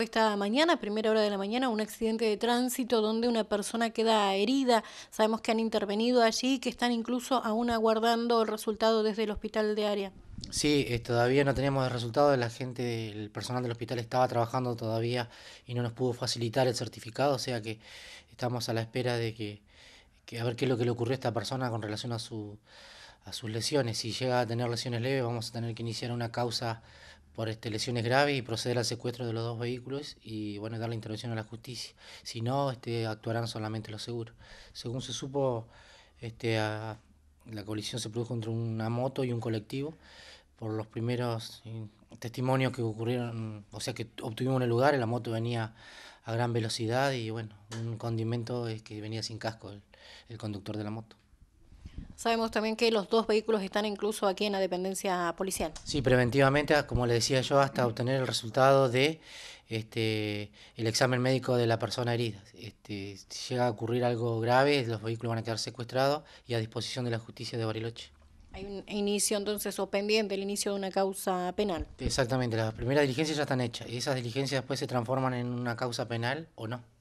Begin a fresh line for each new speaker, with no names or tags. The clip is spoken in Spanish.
Esta mañana, primera hora de la mañana, un accidente de tránsito donde una persona queda herida. Sabemos que han intervenido allí y que están incluso aún aguardando el resultado desde el hospital de área.
Sí, todavía no tenemos el resultado. La gente, el personal del hospital estaba trabajando todavía y no nos pudo facilitar el certificado. O sea que estamos a la espera de que, que a ver qué es lo que le ocurrió a esta persona con relación a, su, a sus lesiones. Si llega a tener lesiones leves, vamos a tener que iniciar una causa por este, lesiones graves y proceder al secuestro de los dos vehículos y bueno, dar la intervención a la justicia. Si no, este, actuarán solamente los seguros. Según se supo, este, la colisión se produjo entre una moto y un colectivo. Por los primeros eh, testimonios que ocurrieron, o sea que obtuvimos un el lugar, la moto venía a gran velocidad y bueno, un condimento es que venía sin casco el conductor de la moto.
Sabemos también que los dos vehículos están incluso aquí en la dependencia policial.
Sí, preventivamente, como le decía yo, hasta obtener el resultado de este, el examen médico de la persona herida. Este, si llega a ocurrir algo grave, los vehículos van a quedar secuestrados y a disposición de la justicia de Bariloche.
Hay un inicio entonces o pendiente el inicio de una causa penal.
Exactamente, las primeras diligencias ya están hechas y esas diligencias después se transforman en una causa penal o no.